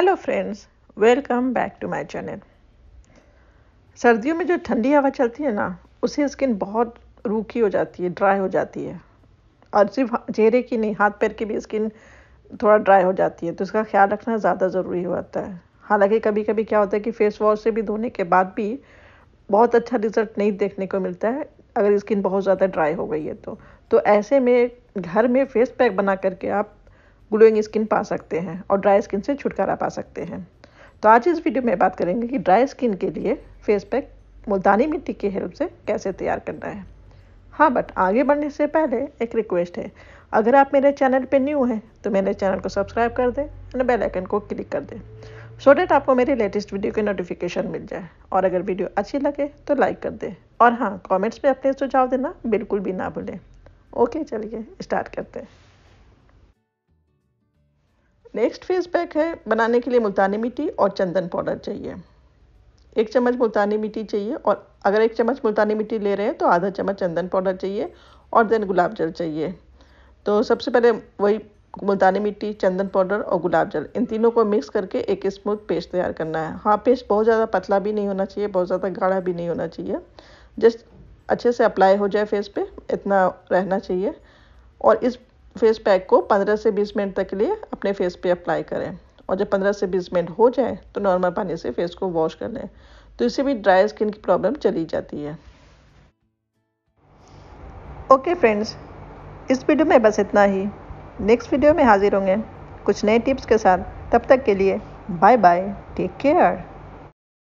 hello friends welcome back to my channel सर्दियों में जो ठंडी हवा चलती है ना उससे स्किन बहुत रूखी हो जाती है ड्राई हो जाती है और सिर्फ चेहरे की नहीं हाथ पैर की भी स्किन थोड़ा ड्राई हो जाती है तो इसका ख्याल रखना ज़्यादा ज़रूरी हो जाता है हालांकि कभी कभी क्या होता है कि फेस वॉश से भी धोने के बाद भी बहुत अच्छा रिजल्ट नहीं देखने को मिलता है अगर स्किन बहुत ज़्यादा ड्राई हो गई है तो तो ऐसे में घर में फेस पैक बना करके आप ग्लोइंग स्किन पा सकते हैं और ड्राई स्किन से छुटकारा पा सकते हैं तो आज इस वीडियो में बात करेंगे कि ड्राई स्किन के लिए फेस पैक मुल्तानी मिट्टी की हेल्प से कैसे तैयार करना है हाँ बट आगे बढ़ने से पहले एक रिक्वेस्ट है अगर आप मेरे चैनल पर न्यू हैं तो मेरे चैनल को सब्सक्राइब कर दें और बेल आइकन को क्लिक कर दें सो डेट आपको मेरे लेटेस्ट वीडियो की नोटिफिकेशन मिल जाए और अगर वीडियो अच्छी लगे तो लाइक कर दें और हाँ कमेंट्स में अपने सुझाव देना बिल्कुल भी ना भूलें ओके चलिए स्टार्ट करते हैं नेक्स्ट फेस पैक है बनाने के लिए मुल्तानी मिट्टी और चंदन पाउडर चाहिए एक चम्मच मुल्तानी मिट्टी चाहिए और अगर एक चम्मच मुल्तानी मिट्टी ले रहे हैं तो आधा चम्मच चंदन पाउडर चाहिए और देन गुलाब जल चाहिए तो सबसे पहले वही मुल्तानी मिट्टी चंदन पाउडर और गुलाब जल इन तीनों को मिक्स करके एक स्मूथ पेस्ट तैयार करना है हाँ पेस्ट बहुत ज़्यादा पतला भी नहीं होना चाहिए बहुत ज़्यादा गाढ़ा भी नहीं होना चाहिए जस्ट अच्छे से अप्लाई हो जाए फेस पे इतना रहना चाहिए और इस फेस पैक को 15 से 20 मिनट तक के लिए अपने फेस पे अप्लाई करें और जब 15 से 20 मिनट हो जाए तो नॉर्मल पानी से फेस को वॉश कर लें तो इससे भी ड्राई स्किन की प्रॉब्लम चली जाती है ओके फ्रेंड्स इस वीडियो में बस इतना ही नेक्स्ट वीडियो में हाजिर होंगे कुछ नए टिप्स के साथ तब तक के लिए बाय बाय टेक केयर